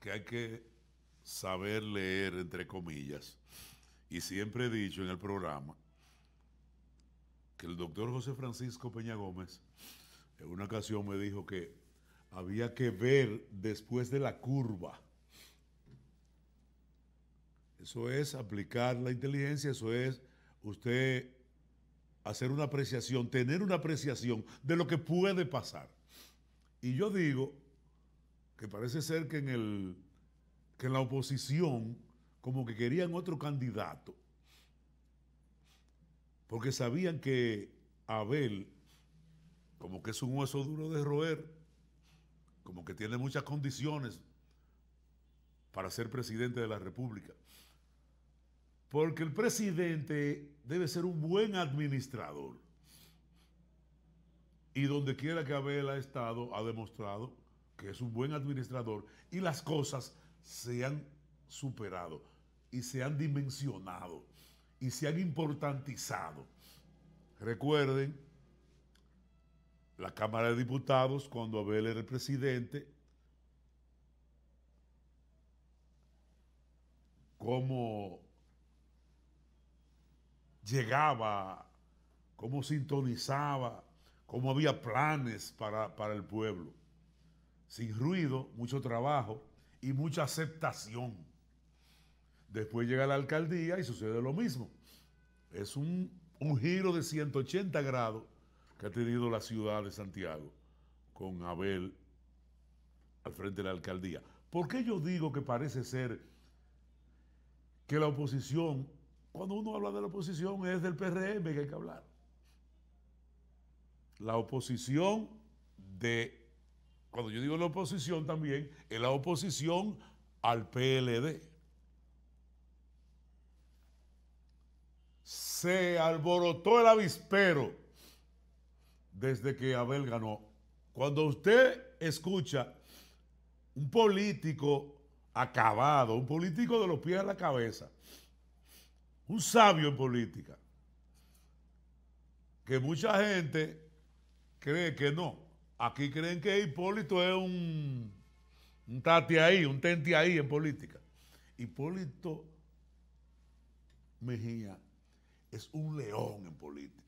que hay que saber leer, entre comillas, y siempre he dicho en el programa que el doctor José Francisco Peña Gómez en una ocasión me dijo que había que ver después de la curva. Eso es aplicar la inteligencia, eso es usted hacer una apreciación, tener una apreciación de lo que puede pasar. Y yo digo que parece ser que en, el, que la oposición como que querían otro candidato, porque sabían que Abel como que es un hueso duro de roer, como que tiene muchas condiciones para ser presidente de la República. Porque el presidente debe ser un buen administrador. Y donde quiera que Abel ha estado, ha demostrado que es un buen administrador y las cosas se han superado y se han dimensionado y se han importantizado. Recuerden, la Cámara de Diputados, cuando Abel era el presidente, cómo llegaba, cómo sintonizaba, cómo había planes para, para el pueblo sin ruido, mucho trabajo y mucha aceptación. Después llega la alcaldía y sucede lo mismo. Es un, giro de 180 grados que ha tenido la ciudad de Santiago con Abel al frente de la alcaldía. ¿Por qué yo digo que parece ser que la oposición, cuando uno habla de la oposición, es del PRM que hay que hablar? La oposición de cuando yo digo la oposición también, es la oposición al PLD. Se alborotó el avispero desde que Abel ganó. Cuando usted escucha un político acabado, un político de los pies a la cabeza, un sabio en política, que mucha gente cree que no. Aquí creen que Hipólito es un, tati ahí, un tente ahí en política. Hipólito Mejía es un león en política.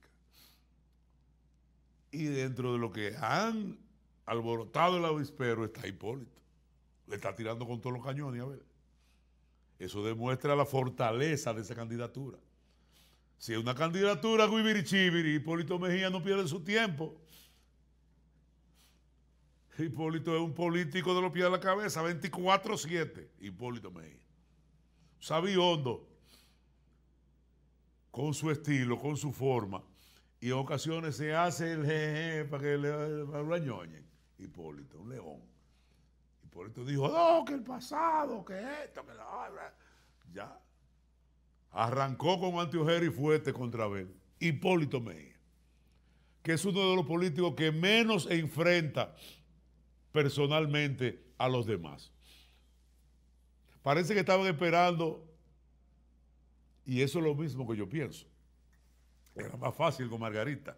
Y dentro de lo que han alborotado el avispero está Hipólito. Le está tirando con todos los cañones, a ver. Eso demuestra la fortaleza de esa candidatura. Si es una candidatura guibirichibiri, Hipólito Mejía no pierde su tiempo. Hipólito es un político de los pies de la cabeza, 24-7. Hipólito Mejía. hondo, con su estilo, con su forma, y en ocasiones se hace el jeje para que le, para Hipólito, un león. Hipólito dijo, no, que el pasado, que esto, que la... Ya. Arrancó con Antiojero y fuerte contra él, Hipólito Mejía, que es uno de los políticos que menos enfrenta personalmente a los demás. Parece que estaban esperando, y eso es lo mismo que yo pienso. Era más fácil con Margarita.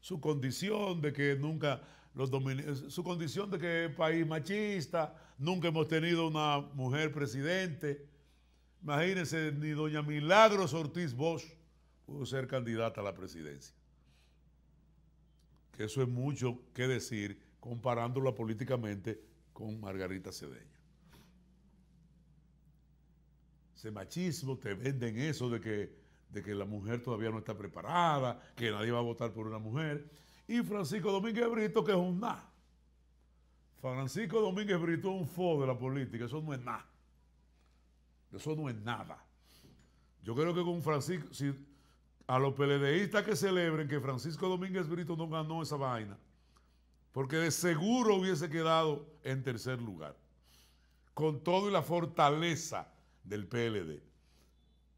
Su condición de que nunca los dominicanos. su condición de que es país machista, nunca hemos tenido una mujer presidente. Imagínense, ni doña Milagros Ortiz Bosch pudo ser candidata a la presidencia. Que eso es mucho que decir comparándola políticamente con Margarita Cedeño. Ese machismo, te venden eso de que, de que la mujer todavía no está preparada, que nadie va a votar por una mujer. Y Francisco Domínguez Brito, que es un nada. Francisco Domínguez Brito es un fo de la política, eso no es nada. Eso no es nada. Yo creo que con Francisco, a los peledeístas que celebren que Francisco Domínguez Brito no ganó esa vaina, porque de seguro hubiese quedado en tercer lugar, con todo y la fortaleza del PLD.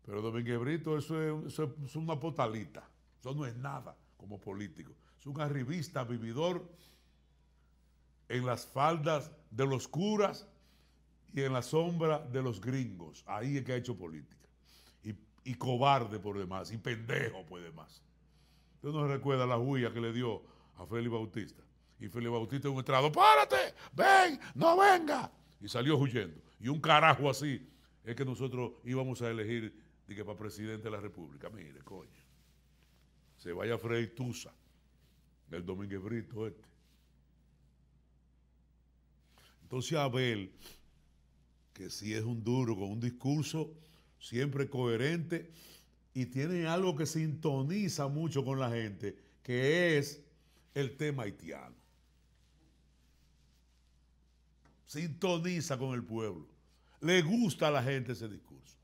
Pero Domínguez Brito, eso es, una potalita, eso no es nada como político, es un arribista vividor en las faldas de los curas y en la sombra de los gringos. Ahí es que ha hecho política. Y, cobarde por demás, y pendejo por demás. Usted no recuerda la huya que le dio a Félix Bautista. Y Felipe Bautista en un párate, ven, no venga. Y salió huyendo. Y un carajo así es que nosotros íbamos a elegir de que para presidente de la República. Mire, coño. Se vaya Freddy Tusa, el Domínguez Brito este. Entonces Abel, que sí es un duro, con un discurso siempre coherente y tiene algo que sintoniza mucho con la gente, que es el tema haitiano. sintoniza con el pueblo. Le gusta a la gente ese discurso.